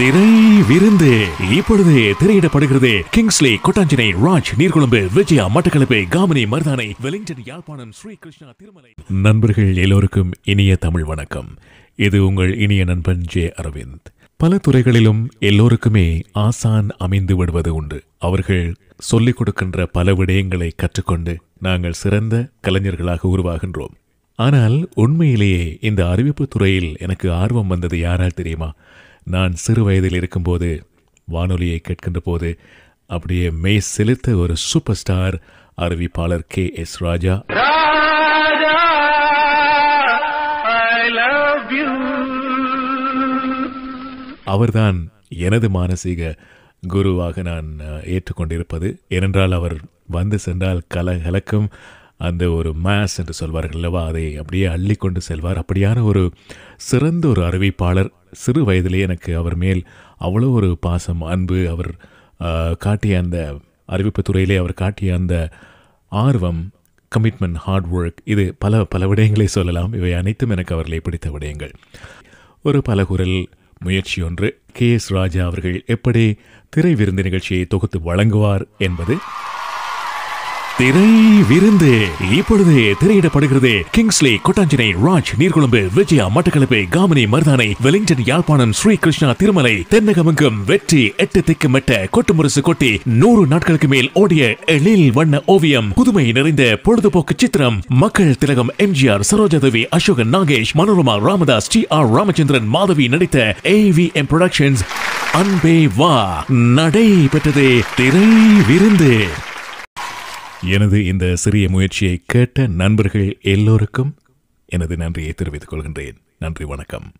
திரை விருந்து இப்பொழுது திரையிடப்படுகிறது கிங்ஸ்லி கொட்டாஞ்சினை ராஜ் நீர்கொழும்பு விஜயா மட்டக்களப்பு காமினி மருதானை வெலிங்டன் யாழ்ப்பாணம் ஸ்ரீ கிருஷ்ணா திருமலை நண்பர்கள் எல்லோருக்கும் இனிய தமிழ் வணக்கம் இது உங்கள் இனிய நண்பன் ஜே அரவிந்த் பல துறைகளிலும் எல்லோருக்குமே ஆசான் அமைந்து விடுவது உண்டு அவர்கள் சொல்லிக் கொடுக்கின்ற பல விடயங்களை கற்றுக்கொண்டு நாங்கள் சிறந்த கலைஞர்களாக உருவாகின்றோம் ஆனால் உண்மையிலேயே இந்த அறிவிப்பு துறையில் எனக்கு ஆர்வம் வந்தது யாரால் தெரியுமா நான் சிறு வயதில் இருக்கும்போது வானொலியை கேட்கின்ற போது அப்படியே மெய் செலுத்த ஒரு சூப்பர் ஸ்டார் அறிவிப்பாளர் கே எஸ் ராஜா அவர்தான் எனது மானசீக குருவாக நான் ஏற்றுக்கொண்டிருப்பது ஏனென்றால் அவர் வந்து சென்றால் கல கலக்கும் அந்த ஒரு மேஸ் என்று சொல்வார்கள் அல்லவா அதை அப்படியே அள்ளி கொண்டு செல்வார் அப்படியான ஒரு சிறந்த ஒரு அறிவிப்பாளர் சிறு வயதிலே எனக்கு அவர் மேல் அவ்வளோ ஒரு பாசம் அன்பு அவர் காட்டிய அந்த அறிவிப்பு துறையிலே அவர் காட்டிய அந்த ஆர்வம் கமிட்மெண்ட் ஹார்ட் ஒர்க் இது பல பல விடயங்களை சொல்லலாம் இவை அனைத்தும் எனக்கு அவர்களை பிடித்த விடயங்கள் ஒரு குரல் முயற்சி ஒன்று கே எஸ் ராஜா அவர்கள் எப்படி திரை விருந்து நிகழ்ச்சியை தொகுத்து வழங்குவார் என்பது திரை விருந்து இப்பொழுது திரையிடப்படுகிறது கிங்ஸ்லி கொட்டாஞ்சினை ராஜ் நீர்கொழும்பு விஜயா மட்டக்களப்பு காமினி மருதானை வெலிங்டன் யாழ்ப்பாணம் ஸ்ரீ கிருஷ்ணா திருமலை தென்னகமங்கம் வெற்றி எட்டு திக்கு மெட்ட கொட்டுமுரசு கொட்டி நூறு நாட்களுக்கு மேல் ஓடிய எழில் வண்ண ஓவியம் புதுமை நிறைந்த பொழுதுபோக்கு சித்திரம் மக்கள் திலகம் எம்ஜிஆர் சரோஜாதேவி அசோகன் நாகேஷ் மனோரமா ராமதாஸ் டி ஆர் ராமச்சந்திரன் மாதவி நடித்த ஏ வி எம் ப்ரொடக்ஷன்ஸ் அன்பே வா நடைபெற்றது திரை விருந்து எனது இந்த சிறிய முயற்சியை கேட்ட நண்பர்கள் எல்லோருக்கும் எனது நன்றியை தெரிவித்துக் கொள்கின்றேன் நன்றி வணக்கம்